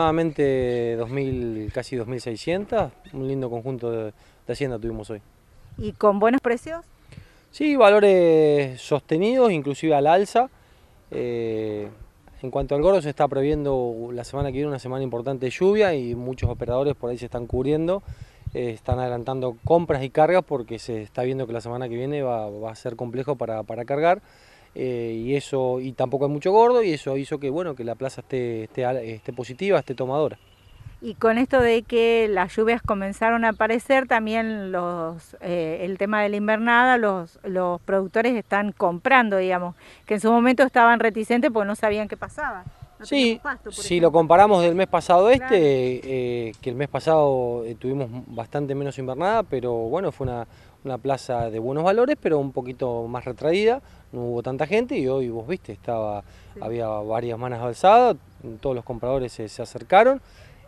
Aproximadamente 2000, casi 2.600, un lindo conjunto de, hacienda tuvimos hoy. ¿Y con buenos precios? Sí, valores sostenidos, inclusive al alza. Eh, en cuanto al gorro se está previendo la semana que viene una semana importante de lluvia y muchos operadores por ahí se están cubriendo, eh, están adelantando compras y cargas porque se está viendo que la semana que viene va, a ser complejo para cargar. Eh, y eso y tampoco es mucho gordo y eso hizo que bueno que la plaza esté, esté, positiva, esté tomadora. Y con esto de que las lluvias comenzaron a aparecer, también los, eh, el tema de la invernada, los, los productores están comprando, digamos, que en su momento estaban reticentes porque no sabían qué pasaba sí, si lo comparamos del mes pasado este, eh, que el mes pasado eh, tuvimos bastante menos invernada, pero bueno, fue una, plaza de buenos valores, pero un poquito más retraída, no hubo tanta gente y hoy vos viste, estaba, había varias manas alzadas, todos los compradores se, acercaron,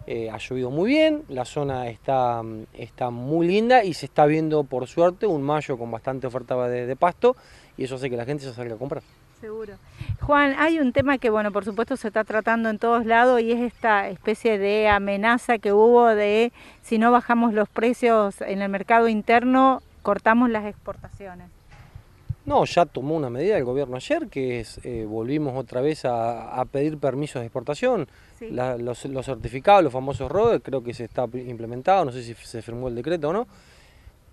eh, ha llovido muy bien, la zona está, está muy linda y se está viendo por suerte un mayo con bastante oferta de, de pasto y eso hace que la gente se salga a comprar. Seguro. Juan, hay un tema que, bueno, por supuesto se está tratando en todos lados y es esta especie de amenaza que hubo de si no bajamos los precios en el mercado interno, cortamos las exportaciones. No, ya tomó una medida el gobierno ayer, que es eh, volvimos otra vez a, pedir permisos de exportación. los, certificados, los famosos RODE, creo que se está implementado, no sé si se firmó el decreto o no.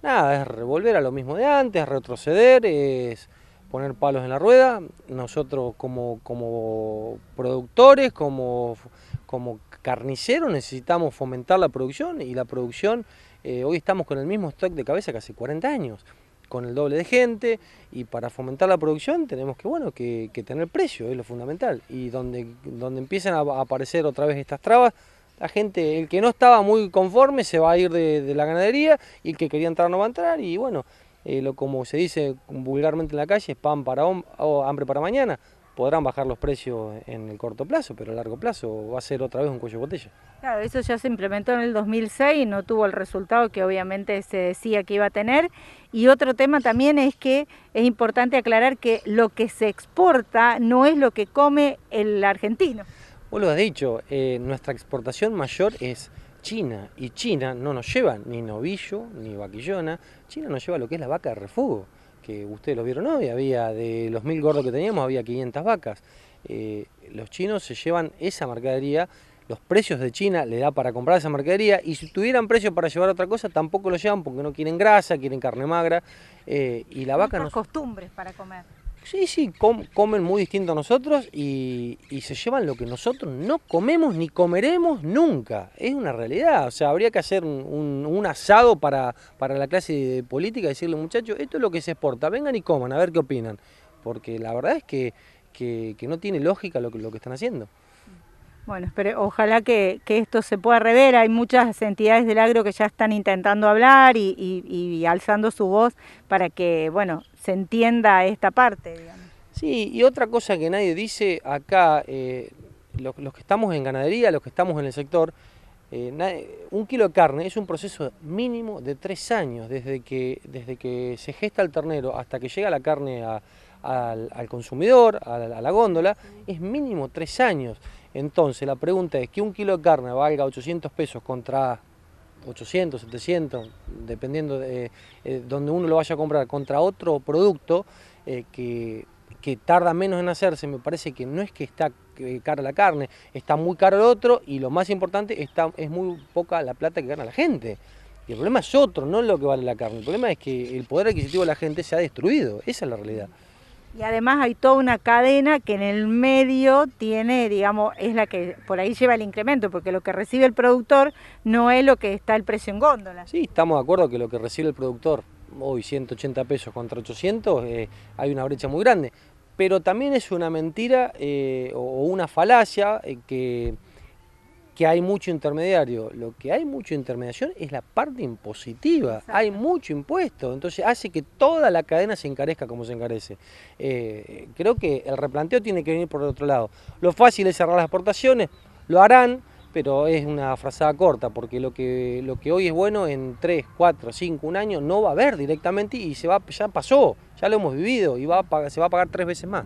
Nada, es revolver a lo mismo de antes, retroceder, es poner palos en la rueda. Nosotros como, como productores, como, como carniceros, necesitamos fomentar la producción y la producción, eh, hoy estamos con el mismo stock de cabeza que hace 40 años con el doble de gente y para fomentar la producción tenemos que, bueno, que, tener precio, es lo fundamental. Y donde, donde empiezan a aparecer otra vez estas trabas, la gente, el que no estaba muy conforme se va a ir de, de la ganadería y el que quería entrar no va a entrar y bueno, eh, lo, como se dice vulgarmente en la calle, es pan para o hambre para mañana. Podrán bajar los precios en el corto plazo, pero a largo plazo va a ser otra vez un cuello de botella. Claro, eso ya se implementó en el 2006 y no tuvo el resultado que obviamente se decía que iba a tener. Y otro tema también es que es importante aclarar que lo que se exporta no es lo que come el argentino. Vos lo has dicho, eh, nuestra exportación mayor es China. Y China no nos lleva ni novillo, ni vaquillona. China nos lleva lo que es la vaca de refugo, que ustedes lo vieron hoy. Había de los mil gordos que teníamos, había 500 vacas. Eh, los chinos se llevan esa mercadería. Los precios de China le da para comprar esa mercadería y si tuvieran precios para llevar otra cosa tampoco lo llevan porque no quieren grasa, quieren carne magra eh, y la vaca no. costumbres para comer. Sí, sí, comen muy distinto a nosotros y, se llevan lo que nosotros no comemos ni comeremos nunca. Es una realidad. O sea, habría que hacer un, asado para, para, la clase de política y decirle, muchachos, esto es lo que se exporta, vengan y coman, a ver qué opinan. Porque la verdad es que, que, que no tiene lógica lo que, lo que están haciendo. Bueno, pero ojalá que, esto se pueda rever. Hay muchas entidades del agro que ya están intentando hablar y, alzando su voz para que, bueno, se entienda esta parte. Sí, y otra cosa que nadie dice acá, eh, los, que estamos en ganadería, los que estamos en el sector, eh, un kilo de carne es un proceso mínimo de tres años, desde que, desde que se gesta el ternero hasta que llega la carne al, consumidor, a la góndola, es mínimo tres años. Entonces la pregunta es que un kilo de carne valga 800 pesos contra 800, 700, dependiendo de eh, eh, donde uno lo vaya a comprar, contra otro producto eh, que, tarda menos en hacerse, me parece que no es que está cara la carne, está muy caro el otro y lo más importante, está, es muy poca la plata que gana la gente. Y el problema es otro, no es lo que vale la carne, el problema es que el poder adquisitivo de la gente se ha destruido, esa es la realidad. Y además hay toda una cadena que en el medio tiene, digamos, es la que por ahí lleva el incremento, porque lo que recibe el productor no es lo que está el precio en góndola. Sí, estamos de acuerdo que lo que recibe el productor hoy 180 pesos contra 800, eh, hay una brecha muy grande. Pero también es una mentira eh, o una falacia eh, que que hay mucho intermediario. Lo que hay mucho intermediación es la parte impositiva. Hay mucho impuesto. Entonces hace que toda la cadena se encarezca como se encarece. Eh, creo que el replanteo tiene que venir por el otro lado. Lo fácil es cerrar las exportaciones, lo harán, pero es una frazada corta, porque lo que, lo que hoy es bueno en 3, 4, 5, un año no va a haber directamente y se va, ya pasó, ya lo hemos vivido y se va a pagar tres veces más.